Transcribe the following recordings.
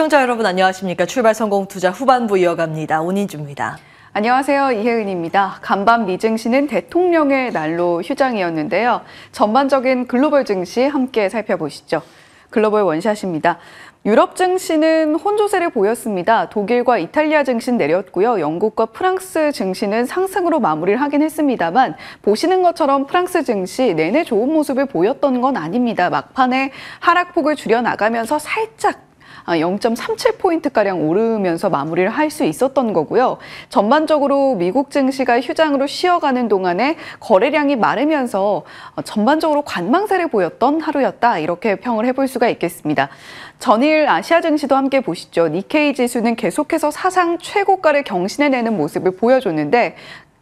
시청자 여러분 안녕하십니까? 출발 성공 투자 후반부 이어갑니다. 온인주입니다. 안녕하세요. 이혜은입니다. 간밤 미증시는 대통령의 날로 휴장이었는데요. 전반적인 글로벌 증시 함께 살펴보시죠. 글로벌 원샷입니다. 유럽 증시는 혼조세를 보였습니다. 독일과 이탈리아 증시 는 내렸고요. 영국과 프랑스 증시는 상승으로 마무리를 하긴 했습니다만 보시는 것처럼 프랑스 증시 내내 좋은 모습을 보였던 건 아닙니다. 막판에 하락폭을 줄여나가면서 살짝 0.37포인트가량 아, 오르면서 마무리를 할 수 있었던 거고요. 전반적으로 미국 증시가 휴장으로 쉬어가는 동안에 거래량이 마르면서 어, 전반적으로 관망세를 보였던 하루였다. 이렇게 평을 해볼 수가 있겠습니다. 전일 아시아 증시도 함께 보시죠. 니케이 지수는 계속해서 사상 최고가를 경신해내는 모습을 보여줬는데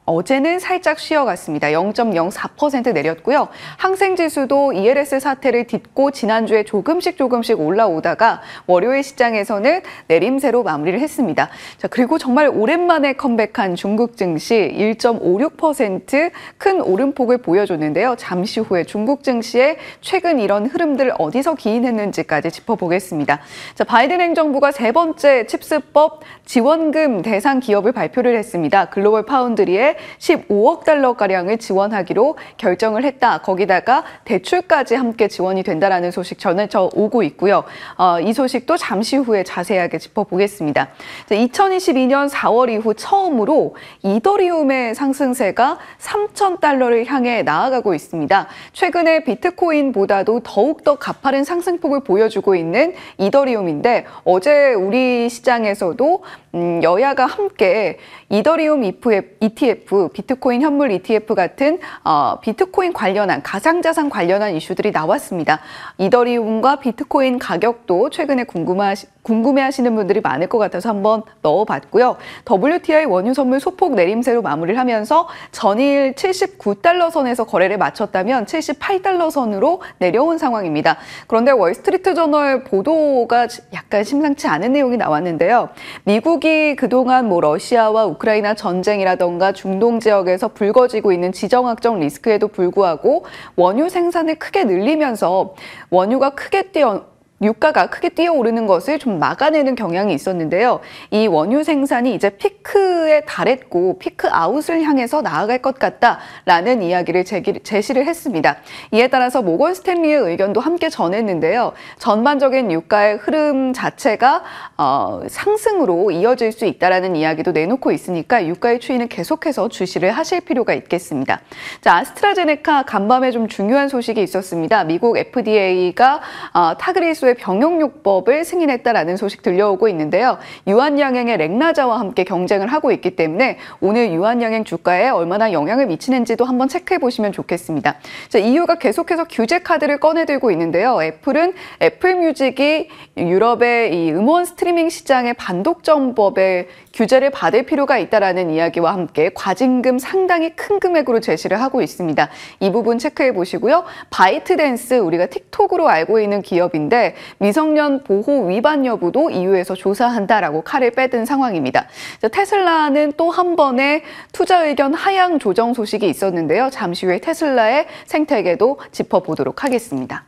어제는 살짝 쉬어갔습니다. 0.04% 내렸고요. 항생지수도 ELS 사태를 딛고 지난주에 조금씩 조금씩 올라오다가 월요일 시장에서는 내림세로 마무리를 했습니다. 자 그리고 정말 오랜만에 컴백한 중국 증시 1.56%큰 오름폭을 보여줬는데요. 잠시 후에 중국 증시의 최근 이런 흐름들 어디서 기인했는지까지 짚어보겠습니다. 자 바이든 행정부가 세 번째 칩스법 지원금 대상 기업을 발표를 했습니다. 글로벌 파운드리의 15억 달러가량을 지원하기로 결정을 했다. 거기다가 대출까지 함께 지원이 된다라는 소식 전해져 오고 있고요. 어, 이 소식도 잠시 후에 자세하게 짚어보겠습니다. 2022년 4월 이후 처음으로 이더리움의 상승세가 3천 달러를 향해 나아가고 있습니다. 최근에 비트코인보다도 더욱더 가파른 상승폭을 보여주고 있는 이더리움인데 어제 우리 시장에서도 음, 여야가 함께 이더리움 ETF ETF, 비트코인 현물 ETF 같은 어, 비트코인 관련한 가상자산 관련한 이슈들이 나왔습니다. 이더리움과 비트코인 가격도 최근에 궁금하시 궁금해하시는 분들이 많을 것 같아서 한번 넣어봤고요. WTI 원유 선물 소폭 내림세로 마무리를 하면서 전일 79달러 선에서 거래를 마쳤다면 78달러 선으로 내려온 상황입니다. 그런데 월스트리트 저널 보도가 약간 심상치 않은 내용이 나왔는데요. 미국이 그동안 뭐 러시아와 우크라이나 전쟁이라던가 중동 지역에서 불거지고 있는 지정학적 리스크에도 불구하고 원유 생산을 크게 늘리면서 원유가 크게 뛰어 유가가 크게 뛰어오르는 것을 좀 막아내는 경향이 있었는데요. 이 원유 생산이 이제 피크에 달했고 피크 아웃을 향해서 나아갈 것 같다라는 이야기를 제기, 제시를 했습니다. 이에 따라서 모건 스탠리의 의견도 함께 전했는데요. 전반적인 유가의 흐름 자체가 어, 상승으로 이어질 수 있다라는 이야기도 내놓고 있으니까 유가의 추이는 계속해서 주시를 하실 필요가 있겠습니다. 자, 아스트라제네카 간밤에 좀 중요한 소식이 있었습니다. 미국 FDA가 어, 타그리스 기소의 병역요법을 승인했다라는 소식 들려오고 있는데요. 유한양행의 렉나자와 함께 경쟁을 하고 있기 때문에 오늘 유한양행 주가에 얼마나 영향을 미치는지도 한번 체크해 보시면 좋겠습니다. 자, EU가 계속해서 규제 카드를 꺼내들고 있는데요. 애플은 애플 뮤직이 유럽의 이 음원 스트리밍 시장의 반독점법에 규제를 받을 필요가 있다라는 이야기와 함께 과징금 상당히 큰 금액으로 제시를 하고 있습니다. 이 부분 체크해 보시고요. 바이트댄스 우리가 틱톡으로 알고 있는 기업인데 미성년 보호 위반 여부도 이유에서 조사한다라고 칼을 빼든 상황입니다. 테슬라는 또 한 번의 투자 의견 하향 조정 소식이 있었는데요. 잠시 후에 테슬라의 생태계도 짚어보도록 하겠습니다.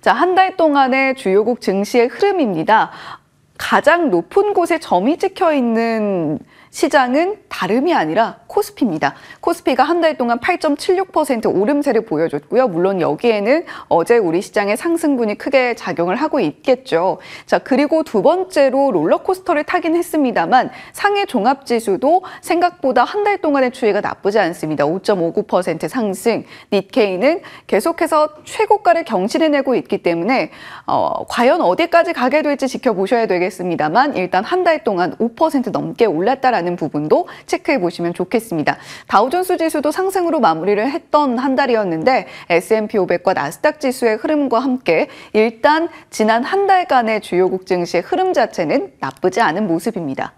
자, 한 달 동안의 주요국 증시의 흐름입니다. 가장 높은 곳에 점이 찍혀 있는 시장은 다름이 아니라 코스피입니다. 코스피가 한 달 동안 8.76% 오름세를 보여줬고요. 물론 여기에는 어제 우리 시장의 상승분이 크게 작용을 하고 있겠죠. 자, 그리고 두 번째로 롤러코스터를 타긴 했습니다만 상해 종합지수도 생각보다 한 달 동안의 추이가 나쁘지 않습니다. 5.59% 상승, 니케이는 계속해서 최고가를 경신해내고 있기 때문에 어, 과연 어디까지 가게 될지 지켜보셔야 되겠습니다만 일단 한 달 동안 5% 넘게 올랐다라는 있다라는 부분도 체크해 보시면 좋겠습니다. 다우존스 지수도 상승으로 마무리를 했던 한 달이었는데 S&P 500과 나스닥 지수의 흐름과 함께 일단 지난 한 달간의 주요국 증시의 흐름 자체는 나쁘지 않은 모습입니다.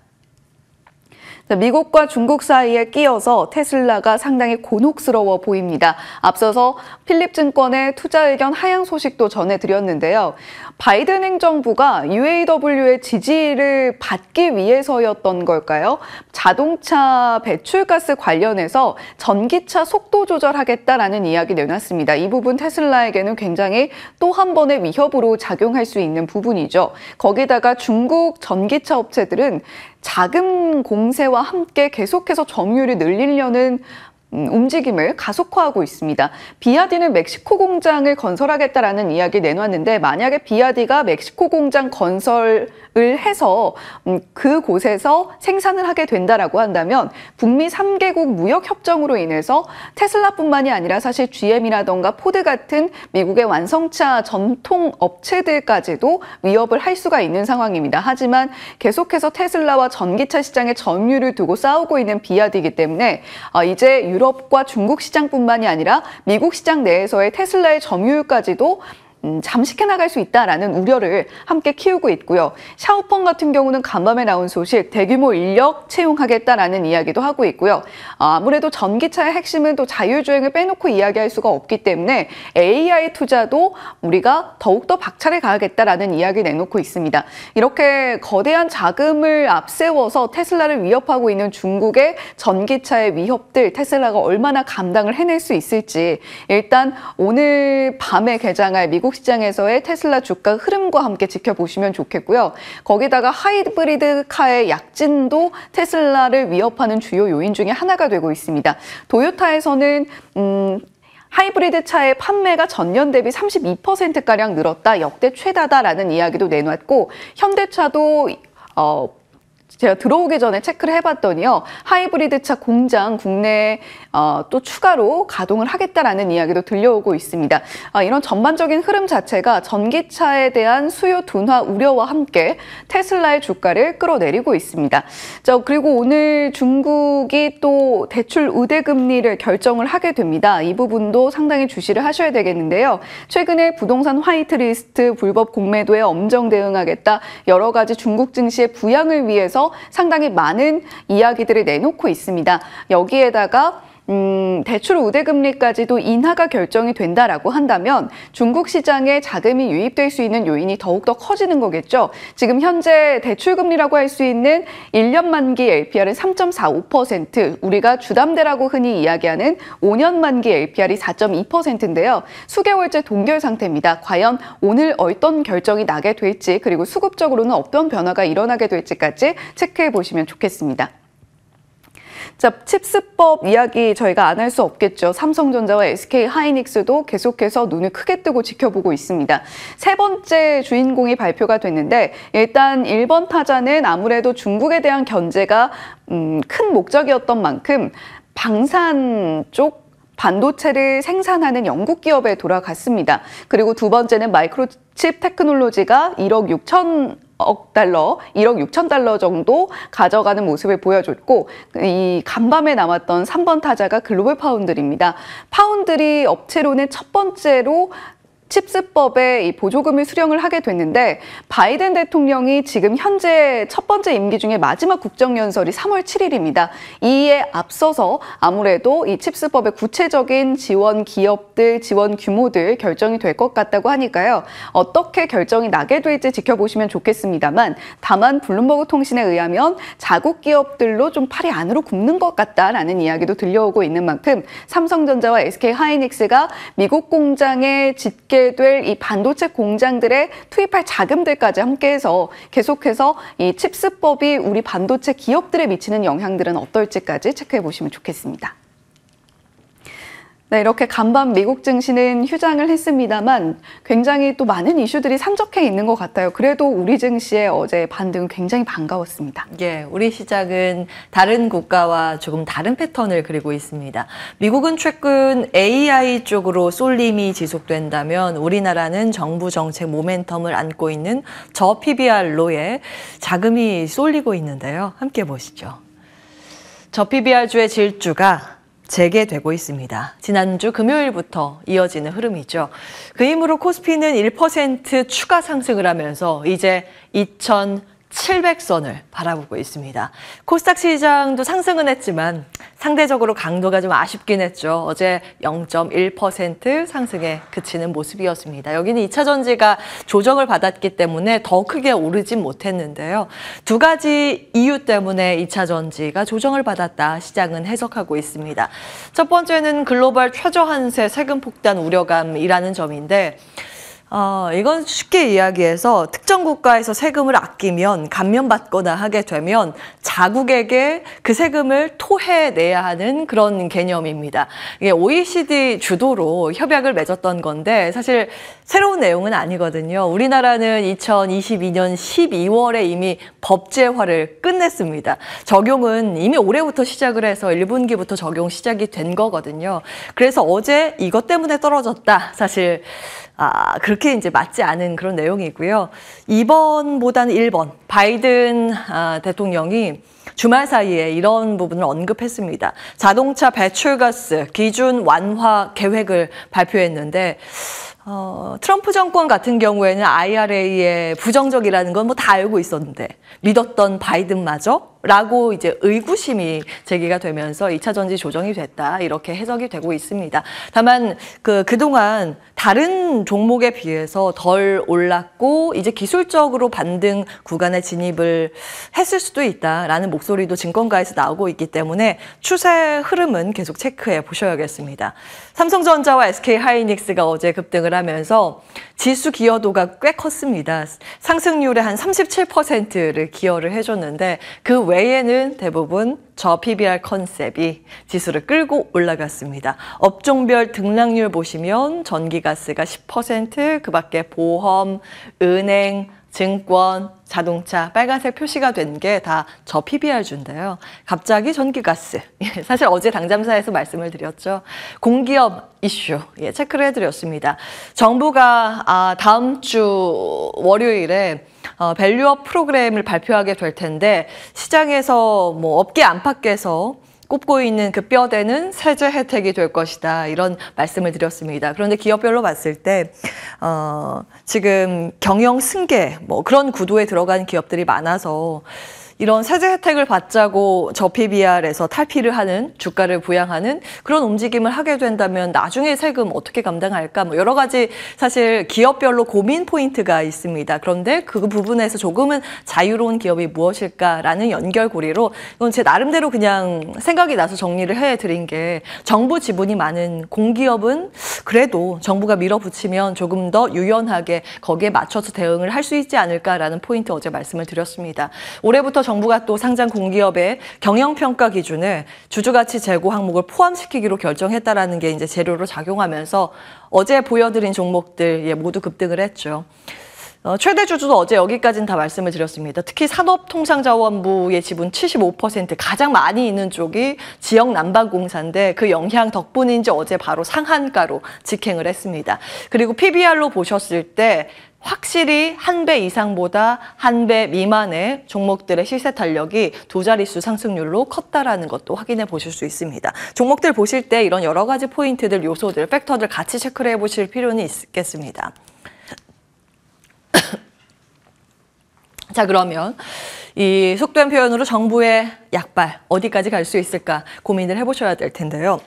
미국과 중국 사이에 끼어서 테슬라가 상당히 곤혹스러워 보입니다. 앞서서 필립증권의 투자 의견 하향 소식도 전해드렸는데요. 바이든 행정부가 UAW의 지지를 받기 위해서였던 걸까요? 자동차 배출가스 관련해서 전기차 속도 조절하겠다라는 이야기 내놨습니다. 이 부분 테슬라에게는 굉장히 또 한 번의 위협으로 작용할 수 있는 부분이죠. 거기다가 중국 전기차 업체들은 자금 공세와 함께 계속해서 점유율이 늘리려는 음, 움직임을 가속화하고 있습니다. 비아디는 멕시코 공장을 건설하겠다라는 이야기 내놨는데 만약에 비아디가 멕시코 공장 건설 을 해서 음, 그곳에서 생산을 하게 된다라고 한다면 북미 3개국 무역 협정으로 인해서 테슬라뿐만이 아니라 사실 GM이라던가 포드 같은 미국의 완성차 전통 업체들까지도 위협을 할 수가 있는 상황입니다. 하지만 계속해서 테슬라와 전기차 시장의 점유율을 두고 싸우고 있는 비아디이기 때문에 아, 이제 유럽과 중국 시장뿐만이 아니라 미국 시장 내에서의 테슬라의 점유율까지도 음, 잠식해 나갈 수 있다라는 우려를 함께 키우고 있고요. 샤오펑 같은 경우는 간밤에 나온 소식 대규모 인력 채용하겠다라는 이야기도 하고 있고요. 아무래도 전기차의 핵심은 또 자율주행을 빼놓고 이야기할 수가 없기 때문에 AI 투자도 우리가 더욱더 박차를 가하겠다라는 이야기 내놓고 있습니다. 이렇게 거대한 자금을 앞세워서 테슬라를 위협하고 있는 중국의 전기차의 위협들 테슬라가 얼마나 감당을 해낼 수 있을지 일단 오늘 밤에 개장할 미국 시장에서의 테슬라 주가 흐름과 함께 지켜보시면 좋겠고요. 거기다가 하이브리드 카의 약진도 테슬라를 위협하는 주요 요인 중에 하나가 되고 있습니다. 도요타에서는 음, 하이브리드 차의 판매가 전년 대비 32%가량 늘었다, 역대 최다다라는 이야기도 내놓았고 현대차도 어, 제가 들어오기 전에 체크를 해봤더니요. 하이브리드 차 공장 국내에 어, 또 추가로 가동을 하겠다라는 이야기도 들려오고 있습니다. 아, 이런 전반적인 흐름 자체가 전기차에 대한 수요 둔화 우려와 함께 테슬라의 주가를 끌어내리고 있습니다. 자, 그리고 오늘 중국이 또 대출 우대 금리를 결정을 하게 됩니다. 이 부분도 상당히 주시를 하셔야 되겠는데요. 최근에 부동산 화이트리스트 불법 공매도에 엄정 대응하겠다 여러 가지 중국 증시의 부양을 위해서 상당히 많은 이야기들을 내놓고 있습니다. 여기에다가 음, 대출 우대금리까지도 인하가 결정이 된다라고 한다면 중국 시장에 자금이 유입될 수 있는 요인이 더욱더 커지는 거겠죠. 지금 현재 대출금리라고 할 수 있는 1년 만기 LPR은 3.45%, 우리가 주담대라고 흔히 이야기하는 5년 만기 LPR이 4.2%인데요. 수개월째 동결 상태입니다. 과연 오늘 어떤 결정이 나게 될지 그리고 수급적으로는 어떤 변화가 일어나게 될지까지 체크해 보시면 좋겠습니다. 자, 칩스법 이야기 저희가 안 할 수 없겠죠. 삼성전자와 SK 하이닉스도 계속해서 눈을 크게 뜨고 지켜보고 있습니다. 세 번째 주인공이 발표가 됐는데 일단 1번 타자는 아무래도 중국에 대한 견제가 음, 큰 목적이었던 만큼 방산 쪽 반도체를 생산하는 영국 기업에 돌아갔습니다. 그리고 두 번째는 마이크로칩 테크놀로지가 1억 6천 억 달러, 1억 6천 달러 정도 가져가는 모습을 보여줬고 이 간밤에 남았던 3번 타자가 글로벌 파운드입니다. 파운드리 업체론의첫 번째로 칩스법에 이 보조금을 수령을 하게 됐는데 바이든 대통령이 지금 현재 첫 번째 임기 중에 마지막 국정연설이 3월 7일입니다. 이에 앞서서 아무래도 이 칩스법의 구체적인 지원 기업들, 지원 규모들 결정이 될 것 같다고 하니까요. 어떻게 결정이 나게 될지 지켜보시면 좋겠습니다만 다만 블룸버그 통신에 의하면 자국 기업들로 좀 팔이 안으로 굽는 것 같다라는 이야기도 들려오고 있는 만큼 삼성전자와 SK하이닉스가 미국 공장에 짓게 있게 될이 반도체 공장들의 투입할 자금들까지 함께해서 계속해서 이 칩스법이 우리 반도체 기업들에 미치는 영향들은 어떨지까지 체크해 보시면 좋겠습니다. 네, 이렇게 간밤 미국 증시는 휴장을 했습니다만 굉장히 또 많은 이슈들이 산적해 있는 것 같아요. 그래도 우리 증시의 어제 반등 굉장히 반가웠습니다. 예, 우리 시작은 다른 국가와 조금 다른 패턴을 그리고 있습니다. 미국은 최근 AI 쪽으로 쏠림이 지속된다면 우리나라는 정부 정책 모멘텀을 안고 있는 저 PBR로의 자금이 쏠리고 있는데요. 함께 보시죠. 저 PBR주의 질주가 재개되고 있습니다. 지난주 금요일부터 이어지는 흐름이죠. 그 힘으로 코스피는 1% 추가 상승을 하면서 이제 2000 700선을 바라보고 있습니다. 코스닥 시장도 상승은 했지만 상대적으로 강도가 좀 아쉽긴 했죠. 어제 0.1% 상승에 그치는 모습이었습니다. 여기는 이차 전지가 조정을 받았기 때문에 더 크게 오르진 못했는데요. 두 가지 이유 때문에 이차 전지가 조정을 받았다 시장은 해석하고 있습니다. 첫 번째는 글로벌 최저한세 세금 폭탄 우려감이라는 점인데 어, 이건 쉽게 이야기해서 특정 국가에서 세금을 아끼면 감면받거나 하게 되면 자국에게 그 세금을 토해내야 하는 그런 개념입니다. 이게 OECD 주도로 협약을 맺었던 건데 사실 새로운 내용은 아니거든요. 우리나라는 2022년 12월에 이미 법제화를 끝냈습니다. 적용은 이미 올해부터 시작을 해서 1분기부터 적용 시작이 된 거거든요. 그래서 어제 이것 때문에 떨어졌다. 사실 아, 그렇게 이제 맞지 않은 그런 내용이고요. 2번보다는 1번 바이든 아, 대통령이 주말 사이에 이런 부분을 언급했습니다. 자동차 배출가스 기준 완화 계획을 발표했는데 어, 트럼프 정권 같은 경우에는 IRA의 부정적이라는 건 뭐 다 알고 있었는데 믿었던 바이든마저 라고 이제 의구심이 제기가 되면서 2차 전지 조정이 됐다 이렇게 해석이 되고 있습니다. 다만 그 그동안 다른 종목에 비해서 덜 올랐고 이제 기술적으로 반등 구간에 진입을 했을 수도 있다라는 목소리도 증권가에서 나오고 있기 때문에 추세 흐름은 계속 체크해 보셔야겠습니다. 삼성전자와 SK하이닉스가 어제 급등을 하면서 지수 기여도가 꽤 컸습니다. 상승률의 한 37%를 기여를 해줬는데 그 외에는 대부분 저 PBR 컨셉이 지수를 끌고 올라갔습니다. 업종별 등락률 보시면 전기가스가 10%, 그 밖에 보험, 은행, 증권, 자동차 빨간색 표시가 된 게 다 저 PBR주인데요. 갑자기 전기가스. 예, 사실 어제 당잠사에서 말씀을 드렸죠. 공기업 이슈 예, 체크를 해드렸습니다. 정부가 아, 다음 주 월요일에 어, 밸류업 프로그램을 발표하게 될 텐데 시장에서 뭐 업계 안팎에서 꼽고 있는 그 뼈대는 세제 혜택이 될 것이다 이런 말씀을 드렸습니다. 그런데 기업별로 봤을 때 어, 지금 경영 승계 뭐 그런 구도에 들어간 기업들이 많아서 이런 세제 혜택을 받자고 저 PBR에서 탈피를 하는 주가를 부양하는 그런 움직임을 하게 된다면 나중에 세금 어떻게 감당할까 뭐 여러 가지 사실 기업별로 고민 포인트가 있습니다. 그런데 그 부분에서 조금은 자유로운 기업이 무엇일까라는 연결고리로 이건 제 나름대로 그냥 생각이 나서 정리를 해드린 게 정부 지분이 많은 공기업은 그래도 정부가 밀어붙이면 조금 더 유연하게 거기에 맞춰서 대응을 할 수 있지 않을까라는 포인트 어제 말씀을 드렸습니다. 올해부터 정부가 또 상장 공기업의 경영평가 기준을 주주가치 재고 항목을 포함시키기로 결정했다라는 게 이제 재료로 작용하면서 어제 보여드린 종목들 예, 모두 급등을 했죠. 어, 최대 주주도 어제 여기까지는 다 말씀을 드렸습니다. 특히 산업통상자원부의 지분 75% 가장 많이 있는 쪽이 지역 난방공사인데 그 영향 덕분인지 어제 바로 상한가로 직행을 했습니다. 그리고 PBR로 보셨을 때 확실히 한 배 이상보다 한 배 미만의 종목들의 시세 탄력이 두 자릿수 상승률로 컸다라는 것도 확인해 보실 수 있습니다. 종목들 보실 때 이런 여러 가지 포인트들, 요소들, 팩터들 같이 체크를 해 보실 필요는 있겠습니다. 자 그러면 이 속된 표현으로 정부의 약발 어디까지 갈 수 있을까 고민을 해보셔야 될 텐데요.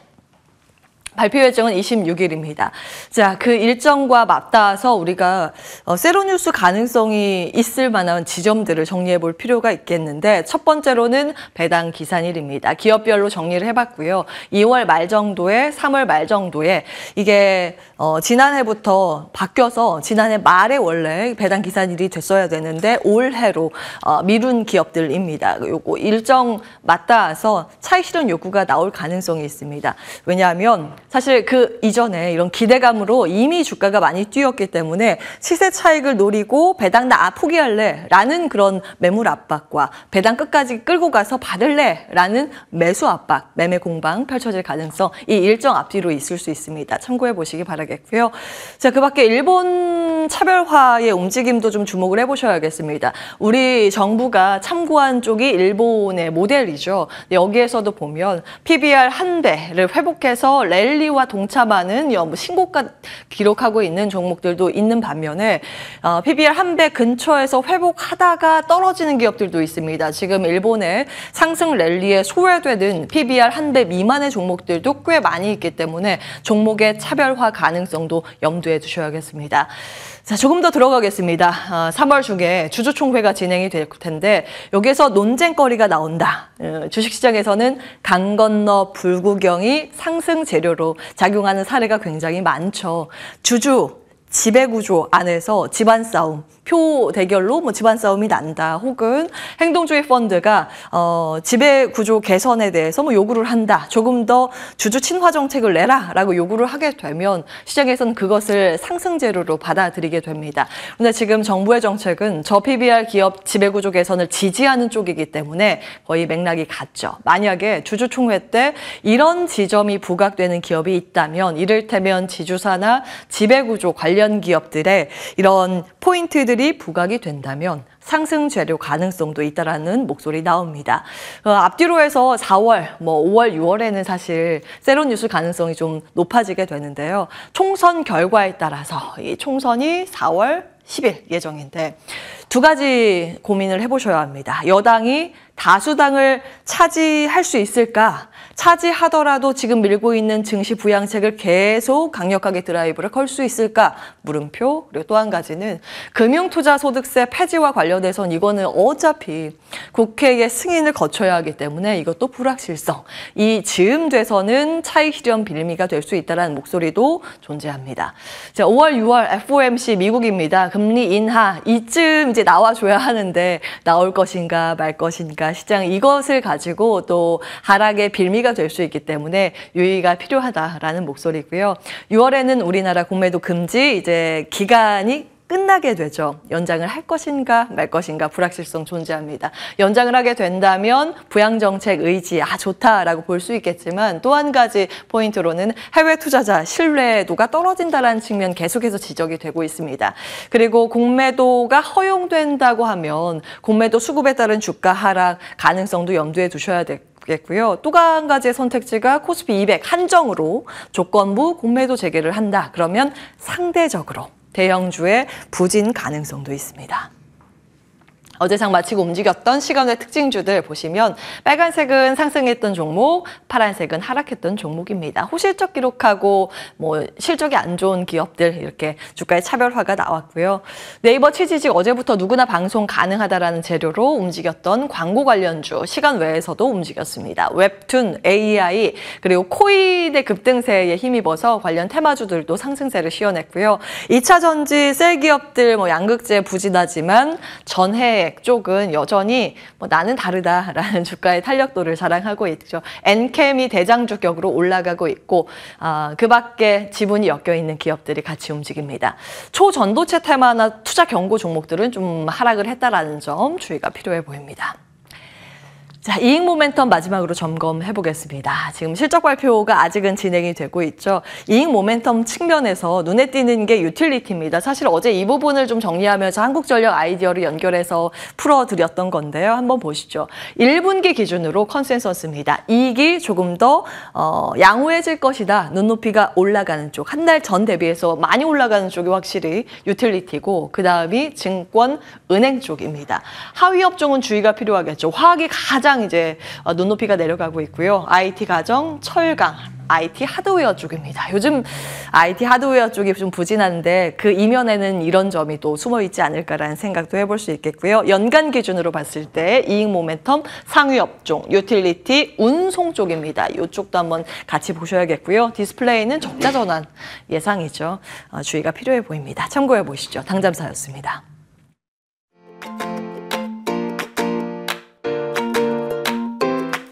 발표 일정은 26일입니다. 자, 그 일정과 맞닿아서 우리가 어, 세로뉴스 가능성이 있을 만한 지점들을 정리해 볼 필요가 있겠는데 첫 번째로는 배당 기산일입니다. 기업별로 정리를 해봤고요. 2월 말 정도에 3월 말 정도에 이게 어, 지난해부터 바뀌어서 지난해 말에 원래 배당 기산일이 됐어야 되는데 올해로 어, 미룬 기업들입니다. 요거 일정 맞닿아서 차익 실현 요구가 나올 가능성이 있습니다. 왜냐하면 사실 그 이전에 이런 기대감으로 이미 주가가 많이 뛰었기 때문에 시세 차익을 노리고 배당 나 포기할래 라는 그런 매물 압박과 배당 끝까지 끌고 가서 받을래 라는 매수 압박, 매매 공방 펼쳐질 가능성 이 일정 앞뒤로 있을 수 있습니다. 참고해 보시기 바라겠고요. 자, 그 밖에 일본 차별화의 움직임도 좀 주목을 해 보셔야겠습니다. 우리 정부가 참고한 쪽이 일본의 모델이죠. 여기에서도 보면 PBR 한 배를 회복해서 랠리 힐리와 동참하는 뭐 신고가 기록하고 있는 종목들도 있는 반면에 어, PBR 한 배 근처에서 회복하다가 떨어지는 기업들도 있습니다. 지금 일본의 상승 랠리에 소외되는 PBR 한 배 미만의 종목들도 꽤 많이 있기 때문에 종목의 차별화 가능성도 염두에 두셔야겠습니다. 자, 조금 더 들어가겠습니다. 3월 어, 중에 주주총회가 진행이 될 텐데 여기에서 논쟁거리가 나온다. 어, 주식시장에서는 강 건너 불구경이 상승 재료로 작용하는 사례가 굉장히 많죠. 주주 지배구조 안에서 집안 싸움, 표 대결로 뭐 집안 싸움이 난다 혹은 행동주의 펀드가 어, 지배 구조 개선에 대해서 뭐 요구를 한다 조금 더 주주 친화 정책을 내라라고 요구를 하게 되면 시장에서는 그것을 상승재료로 받아들이게 됩니다. 그런데 지금 정부의 정책은 저 PBR 기업 지배 구조 개선을 지지하는 쪽이기 때문에 거의 맥락이 같죠. 만약에 주주총회 때 이런 지점이 부각되는 기업이 있다면 이를테면 지주사나 지배구조 관련 기업들의 이런 포인트들이 세율이 부각이 된다면 상승 재료 가능성도 있다라는 목소리 나옵니다. 어, 앞뒤로 해서 4월, 뭐 5월, 6월에는 사실 새로운 뉴스 가능성이 좀 높아지게 되는데요. 총선 결과에 따라서 이 총선이 4월 10일 예정인데 두 가지 고민을 해보셔야 합니다. 여당이 다수당을 차지할 수 있을까? 차지하더라도 지금 밀고 있는 증시 부양책을 계속 강력하게 드라이브를 걸 수 있을까? 물음표. 그리고 또 한 가지는 금융투자소득세 폐지와 관련해는 이거는 어차피 국회의 승인을 거쳐야 하기 때문에 이것도 불확실성. 이 즈음 돼서는 차익 실현 빌미가 될 수 있다는 목소리도 존재합니다. 자, 5월, 6월 FOMC 미국입니다. 금리 인하 이쯤 이제 나와줘야 하는데 나올 것인가 말 것인가 시장 이것을 가지고 또 하락의 빌미가 유의가 될수 있기 때문에 유의가 필요하다라는 목소리고요. 6월에는 우리나라 공매도 금지 이제 기간이 끝나게 되죠. 연장을 할 것인가 말 것인가 불확실성 존재합니다. 연장을 하게 된다면 부양정책 의지 아 좋다라고 볼 수 있겠지만 또 한 가지 포인트로는 해외 투자자 신뢰도가 떨어진다는 측면 계속해서 지적이 되고 있습니다. 그리고 공매도가 허용된다고 하면 공매도 수급에 따른 주가 하락 가능성도 염두에 두셔야 될 있겠고요. 또한 가지의 선택지가 코스피 200 한정으로 조건부 공매도 재개를 한다. 그러면 상대적으로 대형주의 부진 가능성도 있습니다. 어제상 마치고 움직였던 시간의 특징주들 보시면 빨간색은 상승했던 종목, 파란색은 하락했던 종목입니다. 호실적 기록하고 뭐 실적이 안 좋은 기업들 이렇게 주가의 차별화가 나왔고요. 네이버 취지직 어제부터 누구나 방송 가능하다라는 재료로 움직였던 광고 관련주 시간 외에서도 움직였습니다. 웹툰, AI 그리고 코인의 급등세에 힘입어서 관련 테마주들도 상승세를 시어냈고요 2차 전지 셀 기업들 뭐 양극재 부진하지만 전해 빅텍 쪽은 여전히 뭐 나는 다르다라는 주가의 탄력도를 자랑하고 있죠. 엔캠이 대장주 격으로 올라가고 있고 아, 그 밖에 지분이 엮여 있는 기업들이 같이 움직입니다. 초전도체 테마나 투자 경고 종목들은 좀 하락을 했다라는 점 주의가 필요해 보입니다. 자, 이익 모멘텀 마지막으로 점검해 보겠습니다. 지금 실적 발표가 아직은 진행이 되고 있죠. 이익 모멘텀 측면에서 눈에 띄는 게 유틸리티입니다. 사실 어제 이 부분을 좀 정리하면서 한국전력 아이디어를 연결해서 풀어드렸던 건데요. 한번 보시죠. 1분기 기준으로 컨센서스입니다. 이익이 조금 더 어, 양호해질 것이다. 눈높이가 올라가는 쪽. 한 달 전 대비해서 많이 올라가는 쪽이 확실히 유틸리티고 그다음이 증권, 은행 쪽입니다. 하위 업종은 주의가 필요하겠죠. 화학이 가장 항상 이제 어, 눈높이가 내려가고 있고요. IT 가정, 철강, IT 하드웨어 쪽입니다. 요즘 IT 하드웨어 쪽이 좀 부진한데 그 이면에는 이런 점이 또 숨어 있지 않을까라는 생각도 해볼 수 있겠고요. 연간 기준으로 봤을 때 이익 모멘텀 상위 업종, 유틸리티, 운송 쪽입니다. 이쪽도 한번 같이 보셔야겠고요. 디스플레이는 적자 전환 예상이죠. 어, 주의가 필요해 보입니다. 참고해 보시죠. 당잠사였습니다.